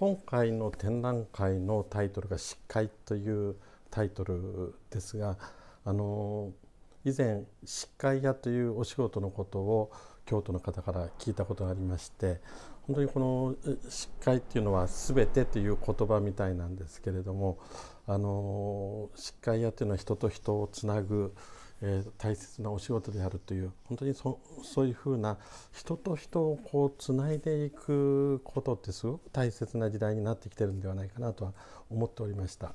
今回の展覧会のタイトルが「失会」というタイトルですがあの以前失会屋というお仕事のことを京都の方から聞いたことがありまして本当にこの失会っていうのは全てという言葉みたいなんですけれどもあの失会屋というのは人と人をつなぐえー、大切なお仕事であるという本当にそそういうふうな人と人をこうつないでいくことってすごく大切な時代になってきてるんではないかなとは思っておりました。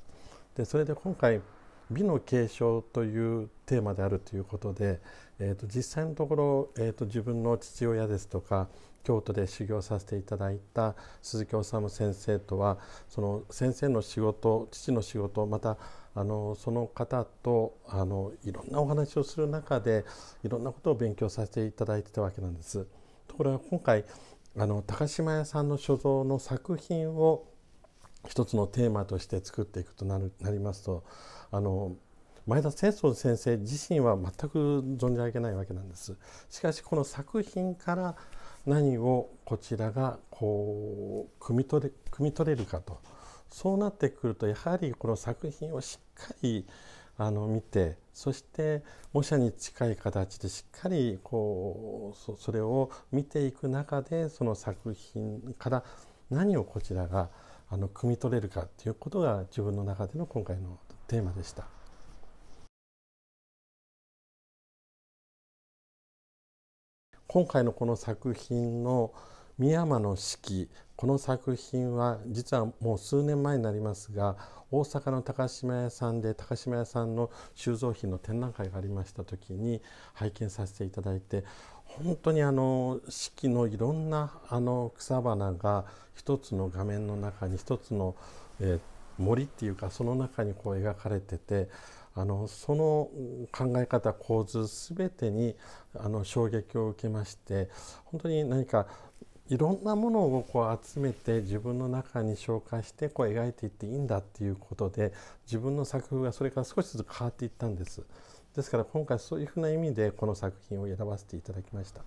でそれで今回美の継承というテーマであるということで、えー、と実際のところ、えー、と自分の父親ですとか京都で修行させていただいた鈴木治先生とはその先生の仕事父の仕事またあのその方とあのいろんなお話をする中でいろんなことを勉強させていただいてたわけなんです。ところが今回あの高島屋さんの所蔵の作品を一つのテーマとして作っていくとなるなりますとあの前田清尊先生自身は全く存じ上げないわけなんです。しかしこの作品から何をこちらがこう汲み取れ汲み取れるかとそうなってくるとやはりこの作品をしっかりあの見てそして模写に近い形でしっかりこうそれを見ていく中でその作品から何をこちらがあの汲み取れるかということが自分の中での今回のテーマでした。今回のこの作品の「深山の四季」この作品は実はもう数年前になりますが大阪の高島屋さんで高島屋さんの収蔵品の展覧会がありました時に拝見させていただいて本当にあの四季のいろんなあの草花が一つの画面の中に一つの、えー、森っていうかその中にこう描かれててあのその考え方構図全てにあの衝撃を受けまして本当に何かいろんなものをこう集めて自分の中に紹介してこう描いていっていいんだっていうことで自分の作風がそれから少しずつ変わっていったんです。ですから今回そういうふうな意味でこの作品を選ばせていただきました。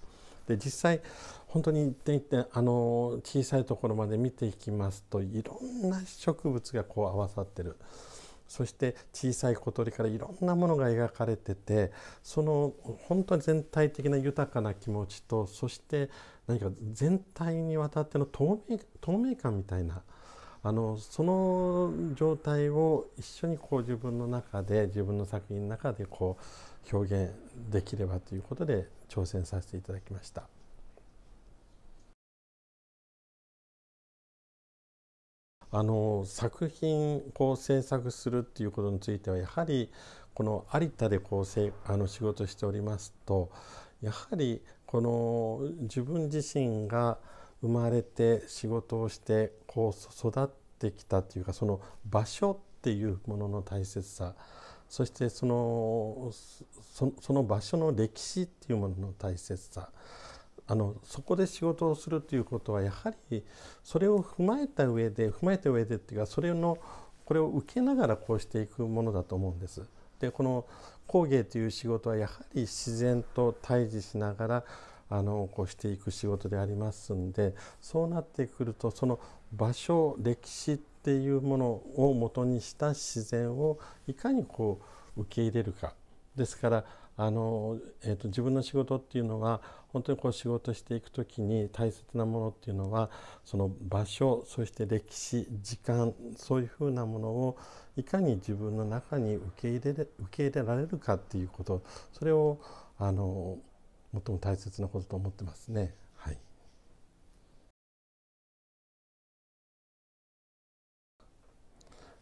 で実際本当に一点一点あの小さいところまで見ていきますといろんな植物がこう合わさってる。そして小さい小鳥からいろんなものが描かれててその本当に全体的な豊かな気持ちとそして何か全体にわたっての透明透明感みたいなあのその状態を一緒にこう自分の中で自分の作品の中でこう表現できればということで挑戦させていただきました。あの作品を制作するっていうことについてはやはりこの有田でこうあの仕事しておりますとやはりこの自分自身が生まれて仕事をしてこう育ってきたというかその場所っていうものの大切さそしてそのその場所の歴史っていうものの大切さあのそこで仕事をするということはやはりそれを踏まえた上で踏まえた上でっていうかそれのこれを受けながらこうしていくものだと思うんです。でこの工芸という仕事はやはり自然と対峙しながらあのこうしていく仕事でありますんでそうなってくるとその場所歴史っていうものをもとにした自然をいかにこう受け入れるかですからあの、えーと、自分の仕事っていうのは本当にこう仕事していく時に大切なものっていうのはその場所そして歴史時間そういうふうなものをいかに自分の中に受け入れ受け入れられるかっていうことそれをあの最も大切なことと思ってますね。はい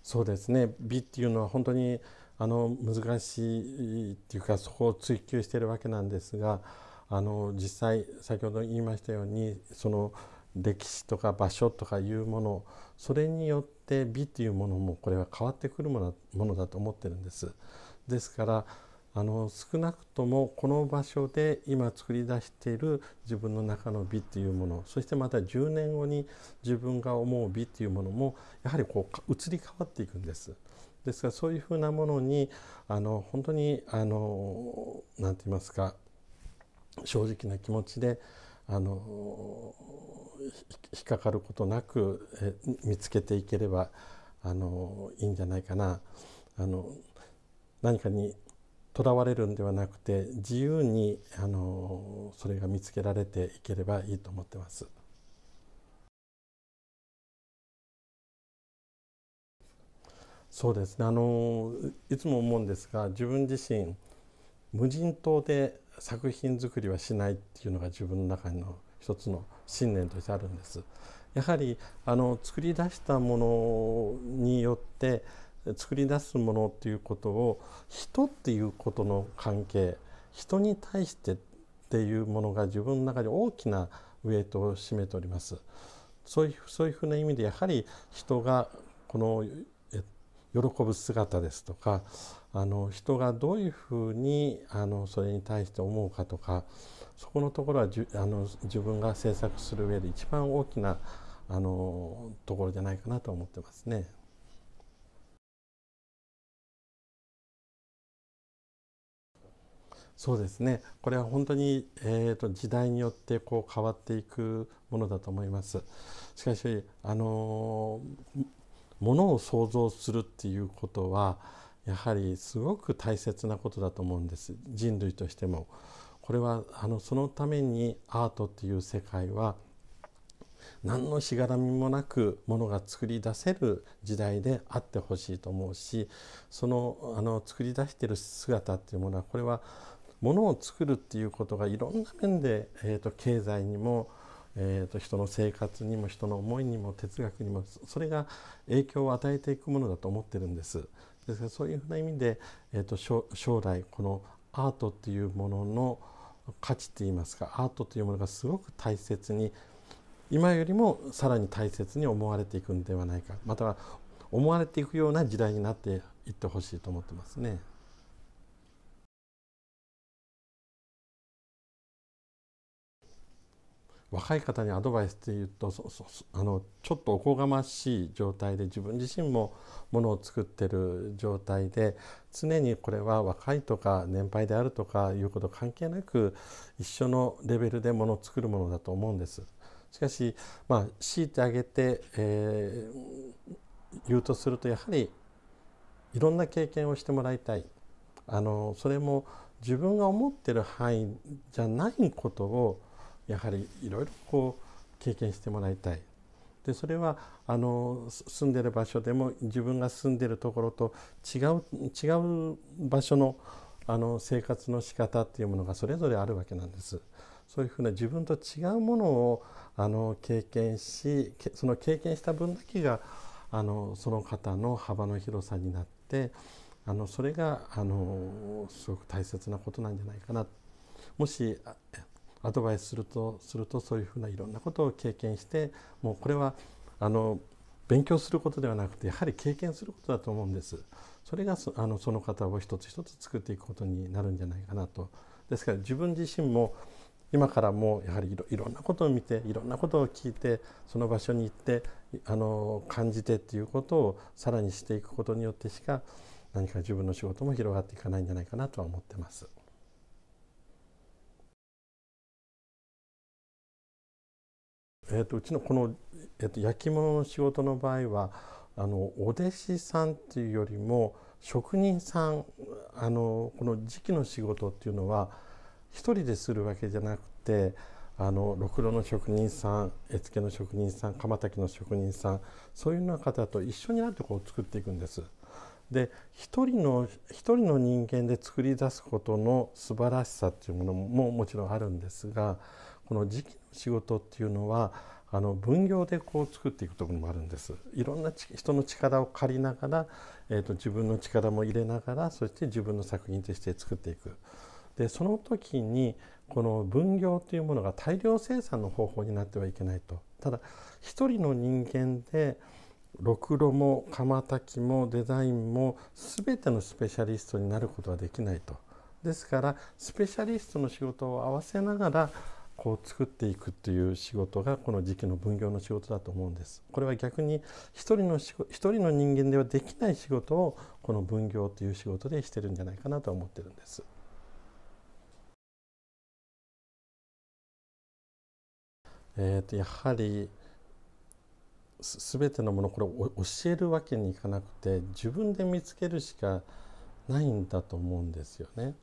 そうですね美っていうのは本当にあの難しいっていうかそこを追求してるわけなんですがあの実際先ほど言いましたようにその歴史とか場所とかいうものそれによって美というものもこれは変わってくるものものだと思ってるんです。ですからあの少なくともこの場所で今作り出している自分の中の美というものそしてまた10年後に自分が思う美というものもやはりこう移り変わっていくんです。ですからそういうふうなものにあの本当にあのて言いますか正直な気持ちであの引っかかることなくえ見つけていければあのいいんじゃないかなあの何かにとらわれるんではなくて自由にあのそれが見つけられていければいいと思ってます。そうですねあのいつも思うんですが自分自身無人島で作品作りはしないっていうのが自分の中の一つの信念としてあるんです。やはりあの作り出したものによって作り出すものっていうことを人っていうことの関係人に対してっていうものが自分の中で大きなウエイトを占めております。そういうそういうふうな意味でやはり人がこの喜ぶ姿ですとかあの人がどういうふうにあのそれに対して思うかとかそこのところはじあの自分が制作する上で一番大きなあのところじゃないかなと思ってますね。そうですねこれは本当に、えーと、時代によってこう変わっていくものだと思います。しかし、あのーものを想像するっていうことはやはりすごく大切なことだと思うんです人類としても。これはあのそのためにアートっていう世界は何のしがらみもなくものが作り出せる時代であってほしいと思うしそのあの作り出している姿っていうものはこれはものを作るっていうことがいろんな面で、えーと経済にもえーと、人の生活にも人の思いにも哲学にもそれが影響を与えていくものだと思ってるんです。ですからそういうふうな意味で、えーと、と将来このアートっていうものの価値っていいますかアートというものがすごく大切に今よりもさらに大切に思われていくんではないかまたは思われていくような時代になっていってほしいと思ってますね。若い方にアドバイスっていうとあのちょっとおこがましい状態で自分自身もものを作ってる状態で常にこれは若いとか年配であるとかいうこと関係なく一緒のレベルでものを作るものだと思うんです。しかし、まあ、強いてあげて、えー、言うとするとやはりいろんな経験をしてもらいたい。あのそれも自分が思ってる範囲じゃないことをやはりいろいろこう経験してもらいたい。でそれはあの住んでる場所でも自分が住んでるところと違う違う場所のあの生活の仕方っていうものがそれぞれあるわけなんです。そういうふうな自分と違うものをあの経験しその経験した分だけがあのその方の幅の広さになってあのそれがあのすごく大切なことなんじゃないかなもしアドバイスするとするとそういうふうないろんなことを経験してもうこれはあの勉強することではなくてやはり経験することだと思うんですそれがそあのその方を一つ一つ作っていくことになるんじゃないかなとですから自分自身も今からもやはりいろんなことを見ていろんなことを聞いてその場所に行ってあの感じてっていうことをさらにしていくことによってしか何か自分の仕事も広がっていかないんじゃないかなとは思ってます。えーと、うちのこの、えーと、焼き物の仕事の場合はあのお弟子さんっていうよりも職人さんあのこの時期の仕事っていうのは一人でするわけじゃなくてあのろくろの職人さん絵付けの職人さん釜炊きの職人さんそういうような方と一緒になってこう作っていくんです。で一人の一人の人間で作り出すことの素晴らしさっていうものももちろんあるんですがこの時期仕事っていうのはあの分業でこう作っていくところもあるんですいろんな人の力を借りながら、えーと、と自分の力も入れながらそして自分の作品として作っていくでその時にこの分業というものが大量生産の方法になってはいけないとただ一人の人間でろくろも釜炊きもデザインも全てのスペシャリストになることはできないとですからスペシャリストの仕事を合わせながらこう作っていくという仕事がこの時期の分業の仕事だと思うんです。これは逆に一人の一人の人間ではできない仕事をこの分業という仕事でしてるんじゃないかなと思ってるんです。えーと、やはりすべてのものこれを教えるわけにいかなくて自分で見つけるしかないんだと思うんですよね。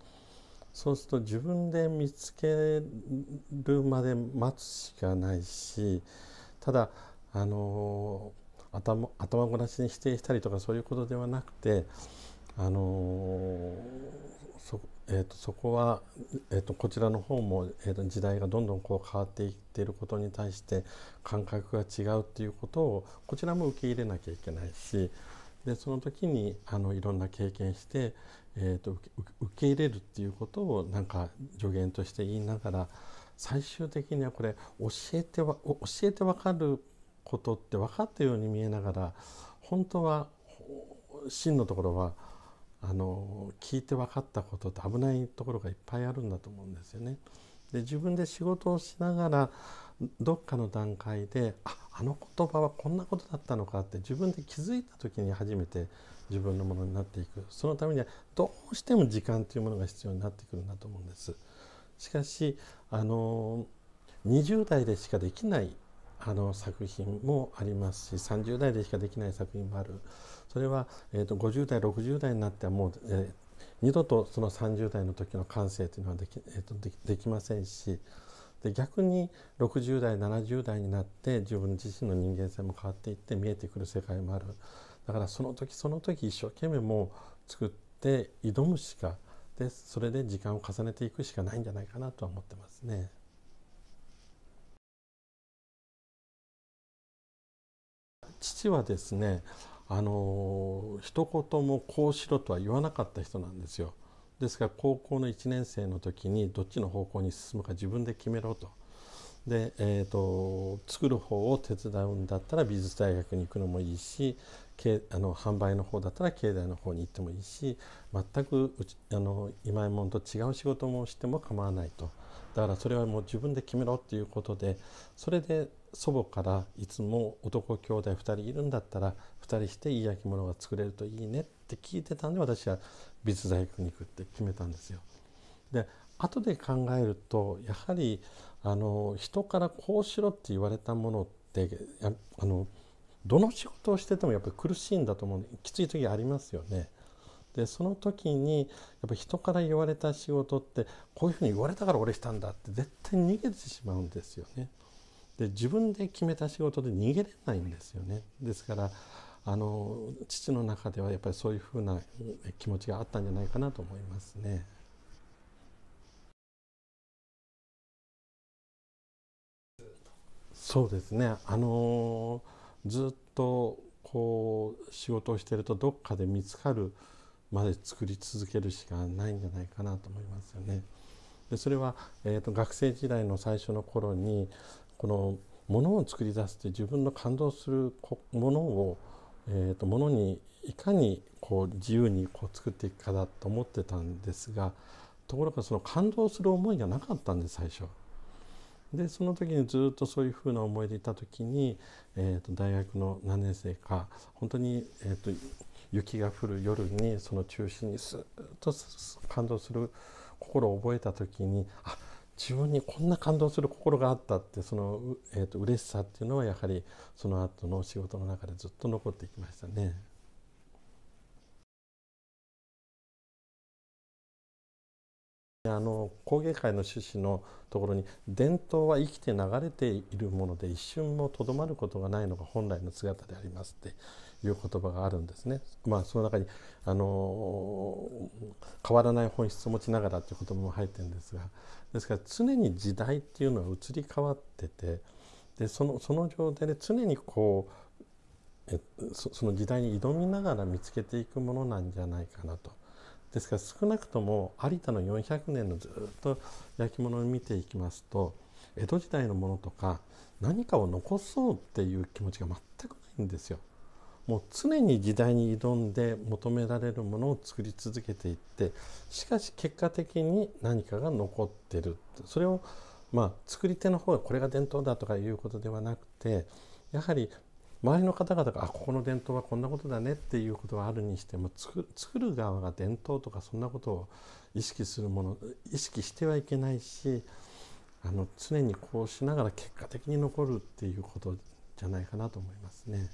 そうすると自分で見つけるまで待つしかないしただあの頭頭ごなしに否定したりとかそういうことではなくてあのそ,、えーと、そこは、えーと、こちらの方も、えーと、と時代がどんどんこう変わっていっていることに対して感覚が違うっていうことをこちらも受け入れなきゃいけないしでその時にあのいろんな経験して、えーと、受け入れるっていうことをなんか助言として言いながら最終的にはこれ教えては教えて分かることって分かったように見えながら本当は真のところはあの聞いて分かったことって危ないところがいっぱいあるんだと思うんですよね。で自分で仕事をしながらどっかの段階でああの言葉はこんなことだったのかって自分で気づいた時に初めて自分のものになっていくそのためにはどうしても時間というものが必要になってくるんだと思うんです。しかしあの20代でしかできないあの作品もありますし30代でしかできない作品もあるそれは、えーと、50代60代になってはもう、えー、二度とその30代の時の感性というのはでき,、えーと、とできませんしで逆に60代70代になって自分自身の人間性も変わっていって見えてくる世界もあるだからその時その時一生懸命もう作って挑むしかでそれで時間を重ねていくしかないんじゃないかなとは思ってますね。父はですねあの一言もこうしろとは言わなかった人なんですよ。ですから高校の1年生の時にどっちの方向に進むか自分で決めろと。で、えーと、と作る方を手伝うんだったら美術大学に行くのもいいしあの販売の方だったら経済の方に行ってもいいし全くうちあの今井もんと違う仕事もしても構わないとだからそれはもう自分で決めろっていうことでそれで祖母からいつも男兄弟2人いるんだったら2人していい焼き物が作れるといいねって聞いてたんで私は美術大学に行くって決めたんですよ。で後で考えるとやはりあの人からこうしろって言われたものってあのどの仕事をしててもやっぱり苦しいんだと思うんできつい時ありますよね。でその時にやっぱ人から言われた仕事ってこういうふうに言われたから俺したんだって絶対逃げてしまうんですよね。で自分で決めた仕事で逃げれないんですよね。ですからあの父の中ではやっぱりそういうふうな気持ちがあったんじゃないかなと思いますね。そうですねあのーずっとこう仕事をしてるとどっかで見つかるまで作り続けるしかないんじゃないかなと思いますよね。でそれは、えーと、学生時代の最初の頃にこのものを作り出すって自分の感動するものを、えーと、とものにいかにこう自由にこう作っていくかだと思ってたんですがところがその感動する思いがなかったんです最初。でその時にずっとそういうふうな思いでいた時に、えーと、大学の何年生か本当に、えーと、雪が降る夜にその中心にスッと感動する心を覚えた時にあ自分にこんな感動する心があったってそのう、えーと、と嬉しさっていうのはやはりその後の仕事の中でずっと残っていきましたね。あの工芸会の趣旨のところに伝統は生きて流れているもので一瞬もとどまることがないのが本来の姿でありますっていう言葉があるんですね。まあ、その中にあの変わらない本質を持ちながらっていう言葉も入ってるんですがですから常に時代っていうのは移り変わっててでそのその状態で常にこうえその時代に挑みながら見つけていくものなんじゃないかなと。ですから少なくとも有田の400年のずっと焼き物を見ていきますと江戸時代のものとか何かを残そうっていう気持ちが全くないんですよ。もう常に時代に挑んで求められるものを作り続けていってしかし結果的に何かが残ってるそれをまあ作り手の方がこれが伝統だとかいうことではなくてやはり周りの方々があここの伝統はこんなことだねっていうことがあるにしても作る側が伝統とかそんなことを意識するもの意識してはいけないしあの常にこうしながら結果的に残るっていうことじゃないかなと思いますね。